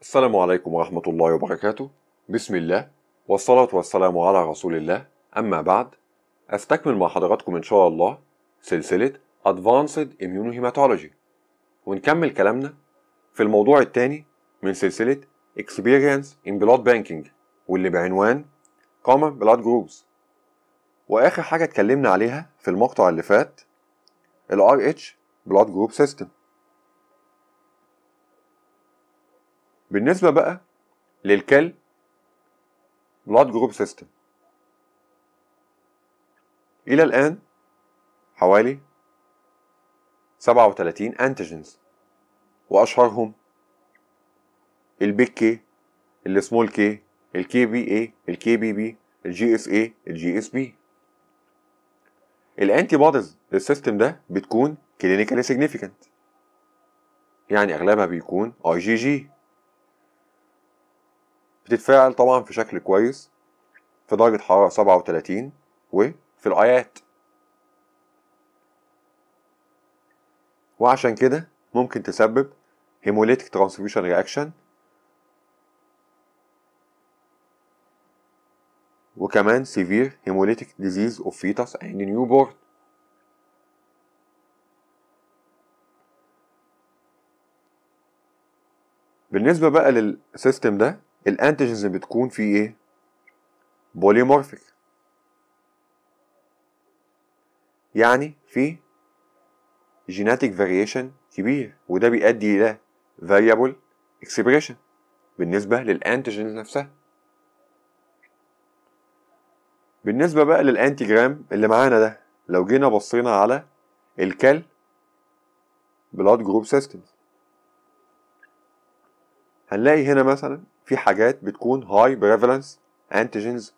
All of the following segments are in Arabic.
السلام عليكم ورحمة الله وبركاته بسم الله والصلاة والسلام على رسول الله أما بعد أستكمل مع حضراتكم إن شاء الله سلسلة Advanced Immunohematology ونكمل كلامنا في الموضوع الثاني من سلسلة Experience in Blood Banking واللي بعنوان Common Blood Groups وآخر حاجة اتكلمنا عليها في المقطع اللي فات الـ RH Blood Group System بالنسبه بقى للكل بلاد جروب سيستم الى الان حوالي 37 انتيجنز واشهرهم البيك كي السمول كي الكي بي اي الكي بي بي الجي اس اي الجي اس بي الانتي بوديز للسيستم ده بتكون كلينيكالي سيجنيفيكانت يعني اغلبها بيكون اي جي جي بتتفاعل طبعا في شكل كويس في درجة حرارة 37 وفي الآيات وعشان كده ممكن تسبب هيموليتك ترانسفيوشن رياكشن وكمان سيفير هيموليتك ديزيز اوف فيتاس اند نيو بورن بالنسبة بقى للسيستم ده الانتيجنز بتكون في ايه بوليمورفيك يعني في جيناتيك فاريشن كبير وده بيؤدي الى فاريبل اكسبريشن بالنسبه للانتيجنز نفسها بالنسبه بقى للانتيجرام اللي معانا ده لو جينا بصينا على الكال بلاد جروب سيستم هنلاقي هنا مثلا في حاجات بتكون هاي بريفالنس انتيجنز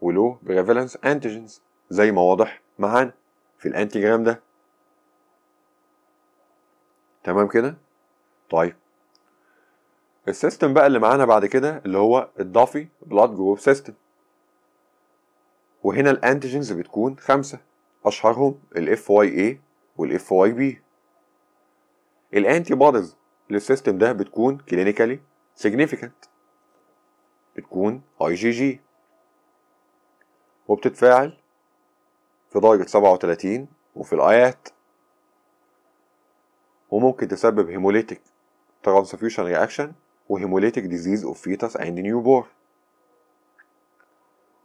ولو بريفالنس انتيجنز زي ما واضح معانا في الانتيجرام ده تمام كده طيب السيستم بقى اللي معانا بعد كده اللي هو الدافي بلاد جروب سيستم وهنا الانتيجينز بتكون خمسة أشهرهم الاف واي اي والاف واي بي الانتي بوديز للسيستم ده بتكون كلينيكالي سيجنيفيكانت بتكون اي جي جي وبتتفاعل في درجة 37 وفي الآيات وممكن تسبب هيموليتك ترانسفيوشن رياكشن وهيموليتك ديزيز اوف فيتاس اند نيو بور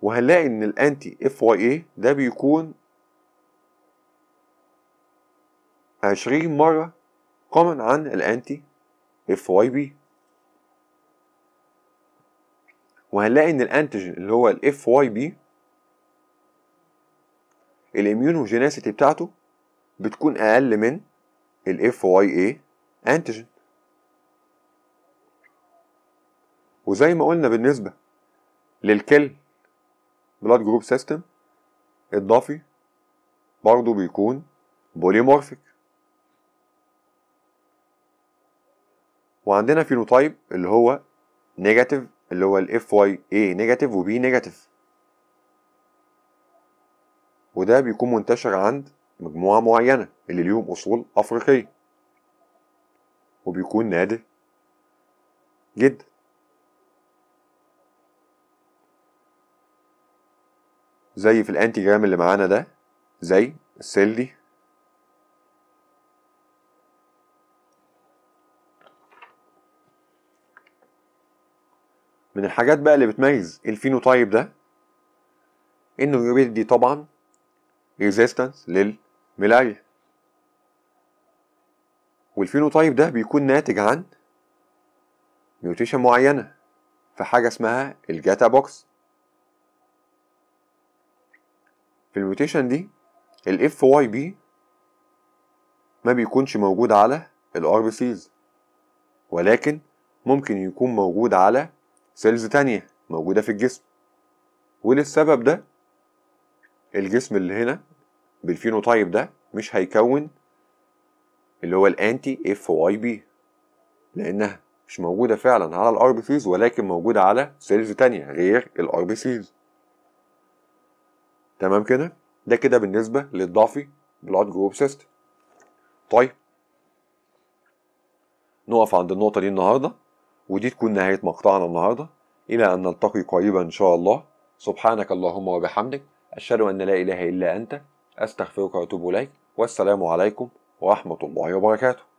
وهنلاقي ان الانتي اف واي اي ده بيكون 20 مرة كومن عن الانتي اف واي بي وهنلاقي ان الانتيجين اللي هو الاف واي بي الاميونوجيناسيتي بتاعته بتكون اقل من الاف واي اي انتيجين وزي ما قلنا بالنسبه للكل بلاد جروب سيستم الضافي برضه بيكون بوليمورفيك وعندنا فينوتايب اللي هو نيجاتيف اللي هو ال FYA اي نيجاتيف B نيجاتيف وده بيكون منتشر عند مجموعة معينة اللي ليهم أصول أفريقية وبيكون نادر جدا زي في الانتيجرام اللي معانا ده زي السيل دي من الحاجات بقى اللي بتميز الفينوتايب ده انه بيدي طبعا ريزيستنس للملاريا والفينوتايب ده بيكون ناتج عن ميوتيشن معينة في حاجة اسمها الجاتا بوكس في الميوتيشن دي الاف واي بي ما بيكونش موجود على الار بي سيز ولكن ممكن يكون موجود على سيلز تانية موجودة في الجسم وللسبب ده الجسم اللي هنا بالفينوتايب ده مش هيكون اللي هو الانتي اف واي بي لانها مش موجوده فعلا على الار بي سيز ولكن موجوده على سيلز تانية غير الار بي سيز تمام كده ده كده بالنسبه للضعفي بلاد جروب سيستم طيب نقف عند النقطه دي النهارده ودي تكون نهاية مقطعنا النهاردة إلى أن نلتقي قريبا إن شاء الله سبحانك اللهم وبحمدك أشهد أن لا إله إلا أنت أستغفرك وأتوب إليك والسلام عليكم ورحمة الله وبركاته